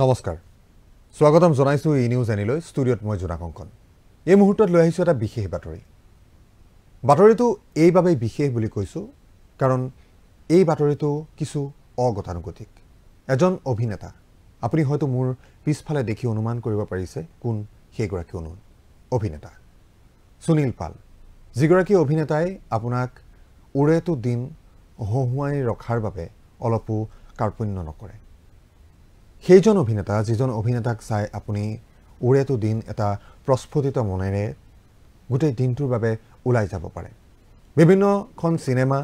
নমস্কাৰ স্বাগতম জনাইছোঁ ই নিউজ এনিলৈ ষ্টুডিঅ'ত মই জোনাকংকন এই মুহূৰ্তত লৈ আহিছোঁ এটা বিশেষ বাতৰি বাতৰিটো এইবাবেই বিশেষ বুলি কৈছোঁ কাৰণ এই বাতৰিটো কিছু অগতানুগতিক এজন অভিনেতা আপুনি হয়তো মোৰ পিছফালে দেখি অনুমান কৰিব পাৰিছে কোন সেইগৰাকী অনু অভিনেতা সুনীল পাল যিগৰাকী অভিনেতাই আপোনাক উৰেটো দিন হঁহুৱাই ৰখাৰ বাবে অলপো কাৰ্পণ্য নকৰে সেইজন অভিনেতা যিজন অভিনেতাক চাই আপুনি উৰেটো দিন এটা প্ৰস্ফুটিত মনেৰে গোটেই দিনটোৰ বাবে ওলাই যাব পাৰে বিভিন্নখন চিনেমা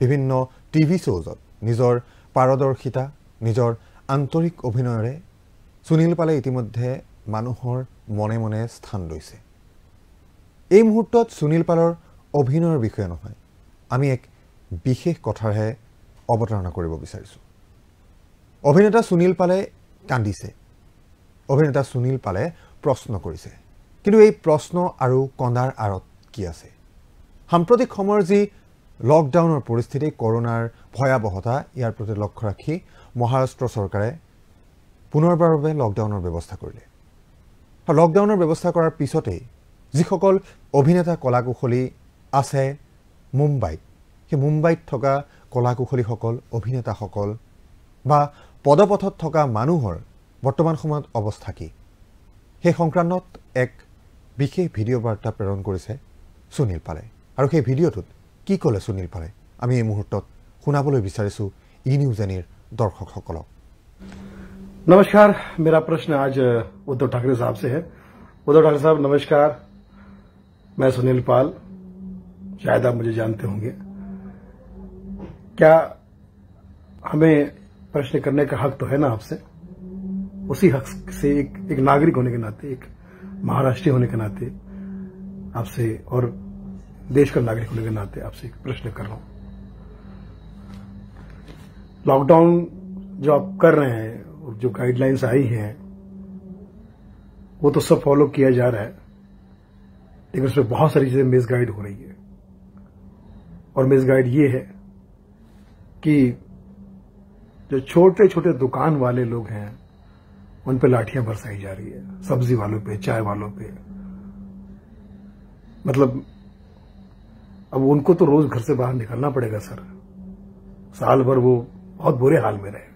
বিভিন্ন টি ভি শ্ব'জত নিজৰ পাৰদৰ্শিতা নিজৰ আন্তৰিক অভিনয়ৰে সুনীল পালে ইতিমধ্যে মানুহৰ মনে মনে স্থান লৈছে এই মুহূৰ্তত সুনীল পালৰ অভিনয়ৰ বিষয়ে নহয় আমি এক বিশেষ কথাৰহে অৱতাৰণা কৰিব বিচাৰিছোঁ অভিনেতা সুনীল পালে কান্দিছে অভিনেতা সুনীল পালে প্ৰশ্ন কৰিছে কিন্তু এই প্ৰশ্ন আৰু কন্দাৰ আঁৰত কি আছে সাম্প্ৰতিক সময়ৰ যি লকডাউনৰ পৰিস্থিতি কৰোণাৰ ভয়াৱহতা ইয়াৰ প্ৰতি লক্ষ্য ৰাখি মহাৰাষ্ট্ৰ চৰকাৰে বাবে লকডাউনৰ ব্যৱস্থা কৰিলে লকডাউনৰ ব্যৱস্থা কৰাৰ পিছতেই যিসকল অভিনেতা কলা কুশলী আছে মুম্বাইত সেই মুম্বাইত থকা কলা কুশলীসকল অভিনেতাসকল বা পদপথত থকা মানুহৰ বৰ্তমান সময়ত অৱস্থা কি সেই সংক্ৰান্তত এক বিশেষ ভিডিঅ' বাৰ্তা প্ৰেৰণ কৰিছে সুনীল পালে আৰু সেই ভিডিঅ'টোত কি ক'লে সুনীল পালে আমি এই মুহূৰ্তত শুনাবলৈ বিচাৰিছো ই নিউজ এনিৰ দৰ্শকসকলক নমস্কাৰ মেৰা প্ৰশ্ন আজ উদ্ধৱ ঠাকৰে চাহাবছে উদ্ধৱ ঠাকৰে চাহাব নমস্কাৰ মই সুনীল পাল শায়দ আপ মুখে জানতে হে ক্যা प्रश्न करने का हक तो है ना आपसे उसी हक से एक एक नागरिक होने के नाते एक महाराष्ट्रीय होने के नाते आपसे और देश का नागरिक होने के नाते आपसे एक प्रश्न कर रहा हूं लॉकडाउन जो आप कर रहे हैं और जो गाइडलाइंस आई हैं वो तो सब फॉलो किया जा रहा है लेकिन उसमें बहुत सारी चीजें मिसगाइड हो रही है और मिसगाइड ये है कि जो छोटे छोटे दुकान वाले लोग हैं उन पे लाठियां बरसाई जा रही है सब्जी वालों पे चाय वालों पे मतलब अब उनको तो रोज घर से बाहर निकलना पड़ेगा सर साल भर वो बहुत बुरे हाल में रहे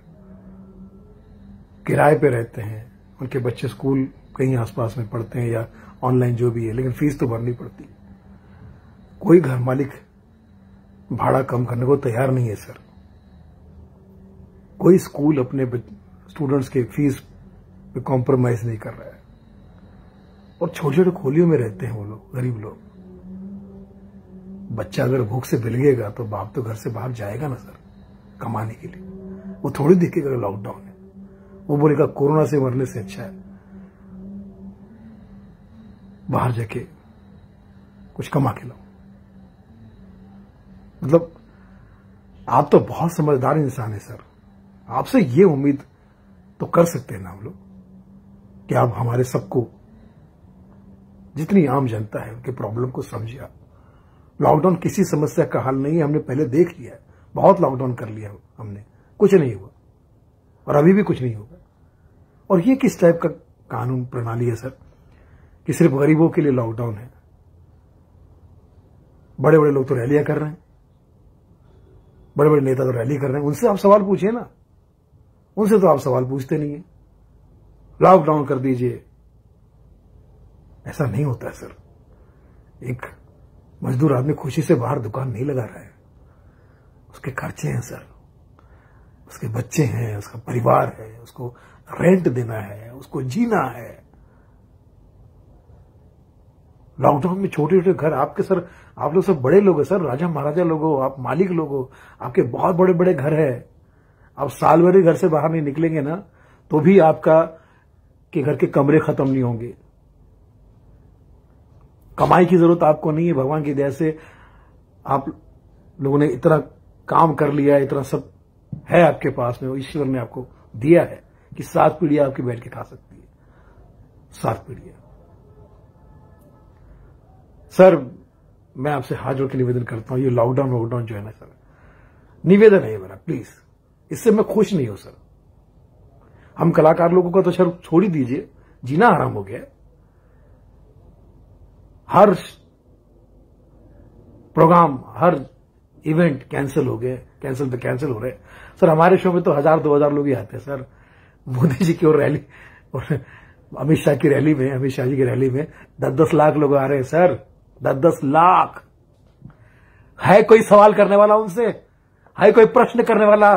किराए पे रहते हैं उनके बच्चे स्कूल कहीं आसपास में पढ़ते हैं या ऑनलाइन जो भी है लेकिन फीस तो भरनी पड़ती कोई घर मालिक भाड़ा कम करने को तैयार नहीं है सर कोई स्कूल अपने स्टूडेंट्स के फीस पे कॉम्प्रोमाइज नहीं कर रहा है और छोटे छोटे खोलियों में रहते हैं वो लोग गरीब लोग बच्चा अगर भूख से बिलगेगा तो बाप तो घर से बाहर जाएगा ना सर कमाने के लिए वो थोड़ी दिखेगा लॉकडाउन है वो बोलेगा कोरोना से मरने से अच्छा है बाहर जाके कुछ कमा के लाओ मतलब आप तो बहुत समझदार इंसान है सर आपसे ये उम्मीद तो कर सकते हैं ना हम लोग कि आप हमारे सबको जितनी आम जनता है उनके प्रॉब्लम को समझिए आप लॉकडाउन किसी समस्या का हल नहीं है हमने पहले देख लिया है बहुत लॉकडाउन कर लिया हमने कुछ नहीं हुआ और अभी भी कुछ नहीं होगा और ये किस टाइप का कानून प्रणाली है सर कि सिर्फ गरीबों के लिए लॉकडाउन है बड़े बड़े लोग तो रैलियां कर रहे हैं बड़े बड़े नेता तो रैली कर रहे हैं उनसे आप सवाल पूछिए ना उनसे तो आप सवाल पूछते नहीं है लॉकडाउन कर दीजिए ऐसा नहीं होता है सर एक मजदूर आदमी खुशी से बाहर दुकान नहीं लगा रहा है उसके खर्चे हैं सर उसके बच्चे हैं उसका परिवार है उसको रेंट देना है उसको जीना है लॉकडाउन में छोटे छोटे घर आपके सर आप लोग सब बड़े लोग हैं सर राजा महाराजा लोग हो आप मालिक लोग हो आपके बहुत बड़े बड़े घर है आप साल भर ही घर से बाहर नहीं निकलेंगे ना तो भी आपका के घर के कमरे खत्म नहीं होंगे कमाई की जरूरत आपको नहीं है भगवान की दया से आप लोगों ने इतना काम कर लिया इतना सब है आपके पास में ईश्वर ने आपको दिया है कि सात पीढ़ियां आपकी बैठ के खा सकती है सात पीढ़ियां सर मैं आपसे हाजिर के निवेदन करता हूं ये लॉकडाउन वॉकडाउन जो है ना सर निवेदन है मेरा प्लीज इससे मैं खुश नहीं हूं सर हम कलाकार लोगों का तो सर छोड़ ही दीजिए जीना आराम हो गया हर प्रोग्राम हर इवेंट कैंसिल हो गए कैंसिल तो कैंसिल हो रहे सर हमारे शो में तो हजार दो हजार लोग ही आते हैं सर मोदी जी की और रैली और अमित शाह की रैली में अमित शाह जी की रैली में दस दस लाख लोग आ रहे हैं सर दस दस लाख है कोई सवाल करने वाला उनसे है कोई प्रश्न करने वाला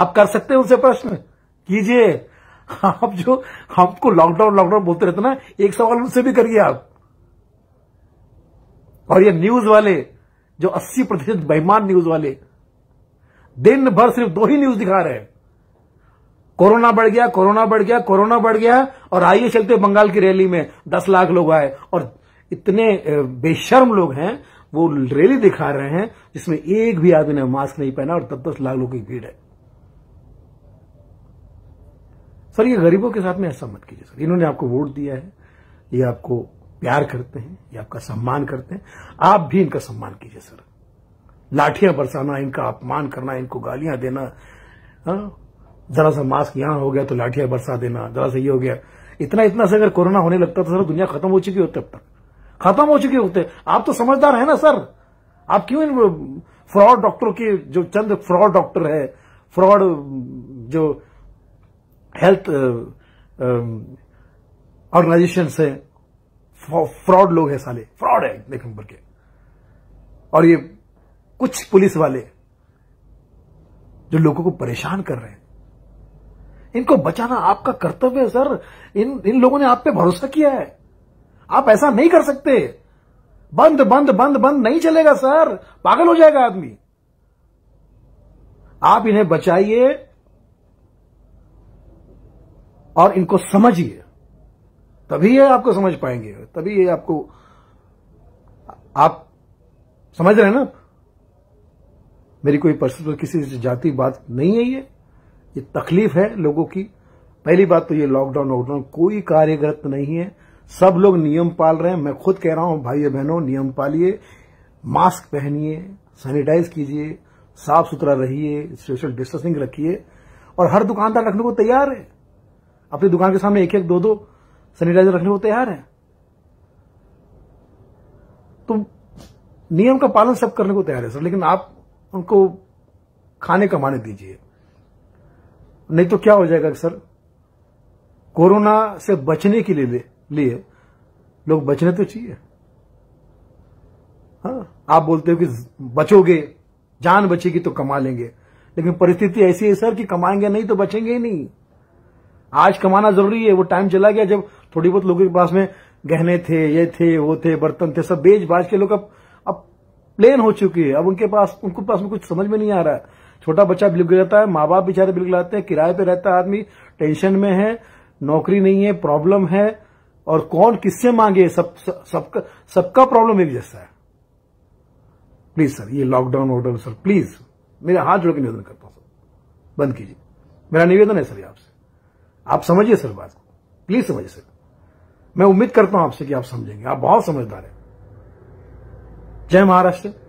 आप कर सकते हैं उनसे प्रश्न कीजिए आप जो हमको लॉकडाउन लॉकडाउन बोलते रहते ना एक सवाल उनसे भी करिए आप और ये न्यूज वाले जो 80 प्रतिशत बेमान न्यूज वाले दिन भर सिर्फ दो ही न्यूज दिखा रहे हैं कोरोना बढ़ गया कोरोना बढ़ गया कोरोना बढ़ गया और आइए चलते बंगाल की रैली में दस लाख लोग आए और इतने बेशर्म लोग हैं वो रैली दिखा रहे हैं जिसमें एक भी आदमी ने मास्क नहीं पहना और तब दस लाख लोगों की भीड़ है सर ये गरीबों के साथ में ऐसा मत कीजिए सर इन्होंने आपको वोट दिया है ये आपको प्यार करते हैं ये आपका सम्मान करते हैं आप भी इनका सम्मान कीजिए सर लाठियां बरसाना इनका अपमान करना इनको गालियां देना हाँ? जरा सा मास्क यहां हो गया तो लाठियां बरसा देना जरा सा ये हो गया इतना इतना से अगर कोरोना होने लगता तो सर दुनिया खत्म हो चुकी होती अब तक खत्म हो चुके होते आप तो समझदार है ना सर आप क्यों इन फ्रॉड डॉक्टरों के जो चंद फ्रॉड डॉक्टर है फ्रॉड जो हेल्थ ऑर्गेनाइजेशन uh, um, से फ्रॉड लोग हैं साले फ्रॉड है एक नंबर के और ये कुछ पुलिस वाले जो लोगों को परेशान कर रहे हैं इनको बचाना आपका कर्तव्य है सर इन इन लोगों ने आप पे भरोसा किया है आप ऐसा नहीं कर सकते बंद बंद बंद बंद नहीं चलेगा सर पागल हो जाएगा आदमी आप इन्हें बचाइए और इनको समझिए तभी ये आपको समझ पाएंगे तभी ये आपको आप समझ रहे हैं ना मेरी कोई पर्सनल किसी जाति बात नहीं है ये ये तकलीफ है लोगों की पहली बात तो ये लॉकडाउन वॉकडाउन कोई कार्यरत नहीं है सब लोग नियम पाल रहे हैं मैं खुद कह रहा हूं भाई बहनों नियम पालिए मास्क पहनिए सैनिटाइज कीजिए साफ सुथरा रहिए सोशल डिस्टेंसिंग रखिए और हर दुकानदार रखने को तैयार है अपनी दुकान के सामने एक एक दो दो सैनिटाइजर रखने को तैयार है तो नियम का पालन सब करने को तैयार है सर लेकिन आप उनको खाने कमाने दीजिए नहीं तो क्या हो जाएगा सर कोरोना से बचने के लिए लिए लोग बचने तो चाहिए हाँ आप बोलते हो कि बचोगे जान बचेगी तो कमा लेंगे लेकिन परिस्थिति ऐसी है सर कि कमाएंगे नहीं तो बचेंगे ही नहीं आज कमाना जरूरी है वो टाइम चला गया जब थोड़ी बहुत लोगों के पास में गहने थे ये थे वो थे बर्तन थे सब बेच बाज के लोग अब अब प्लेन हो चुकी है अब उनके पास उनके पास में कुछ समझ में नहीं आ रहा है छोटा बच्चा बिलकुल रहता है माँ बाप बेचारे बिलकुल आते हैं किराए पे रहता है आदमी टेंशन में है नौकरी नहीं है प्रॉब्लम है और कौन किससे मांगे सब सबका सबका प्रॉब्लम एक जैसा है प्लीज सर ये लॉकडाउन ऑर्डर सर प्लीज मेरे हाथ जोड़ के निवेदन करता हूं सर बंद कीजिए मेरा निवेदन है सर आपसे आप समझिए सर बात को प्लीज समझिए सर मैं उम्मीद करता हूं आपसे कि आप समझेंगे आप बहुत समझदार हैं जय महाराष्ट्र